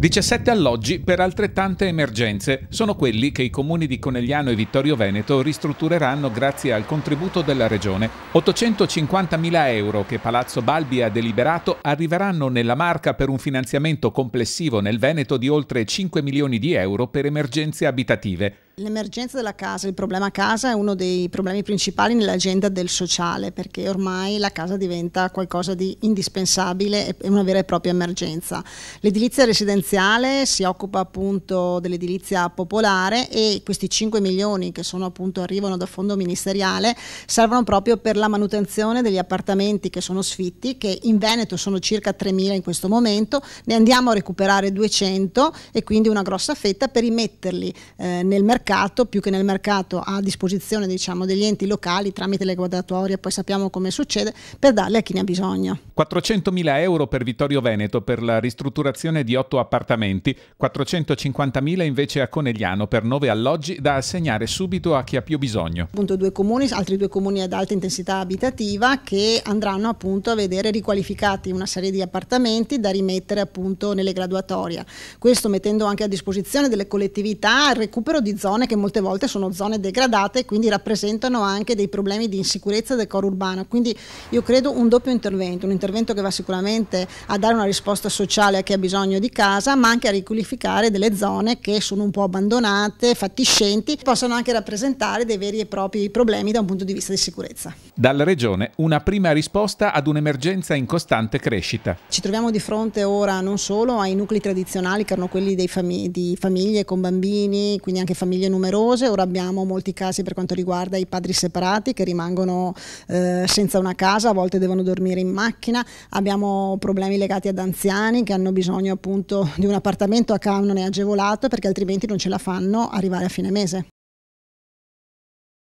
17 alloggi per altrettante emergenze sono quelli che i comuni di Conegliano e Vittorio Veneto ristruttureranno grazie al contributo della Regione. 850.000 euro che Palazzo Balbi ha deliberato arriveranno nella marca per un finanziamento complessivo nel Veneto di oltre 5 milioni di euro per emergenze abitative l'emergenza della casa, il problema casa è uno dei problemi principali nell'agenda del sociale, perché ormai la casa diventa qualcosa di indispensabile e una vera e propria emergenza. L'edilizia residenziale si occupa appunto dell'edilizia popolare e questi 5 milioni che sono appunto arrivano da fondo ministeriale servono proprio per la manutenzione degli appartamenti che sono sfitti, che in Veneto sono circa 3.000 in questo momento, ne andiamo a recuperare 200 e quindi una grossa fetta per rimetterli eh, nel mercato mercato, più che nel mercato a disposizione diciamo, degli enti locali tramite le graduatorie, poi sappiamo come succede, per darle a chi ne ha bisogno. 400.000 euro per Vittorio Veneto per la ristrutturazione di otto appartamenti, 450.000 invece a Conegliano per nove alloggi da assegnare subito a chi ha più bisogno. Appunto due comuni, altri due comuni ad alta intensità abitativa che andranno appunto a vedere riqualificati una serie di appartamenti da rimettere appunto nelle graduatorie. Questo mettendo anche a disposizione delle collettività il recupero di zone zone che molte volte sono zone degradate e quindi rappresentano anche dei problemi di insicurezza del coro urbano. Quindi io credo un doppio intervento, un intervento che va sicuramente a dare una risposta sociale a chi ha bisogno di casa, ma anche a riqualificare delle zone che sono un po' abbandonate, fatiscenti, possono anche rappresentare dei veri e propri problemi da un punto di vista di sicurezza. Dalla Regione una prima risposta ad un'emergenza in costante crescita. Ci troviamo di fronte ora non solo ai nuclei tradizionali che erano quelli fam di famiglie con bambini, quindi anche famiglie famiglie numerose, ora abbiamo molti casi per quanto riguarda i padri separati che rimangono eh, senza una casa, a volte devono dormire in macchina, abbiamo problemi legati ad anziani che hanno bisogno appunto di un appartamento a canone agevolato perché altrimenti non ce la fanno arrivare a fine mese.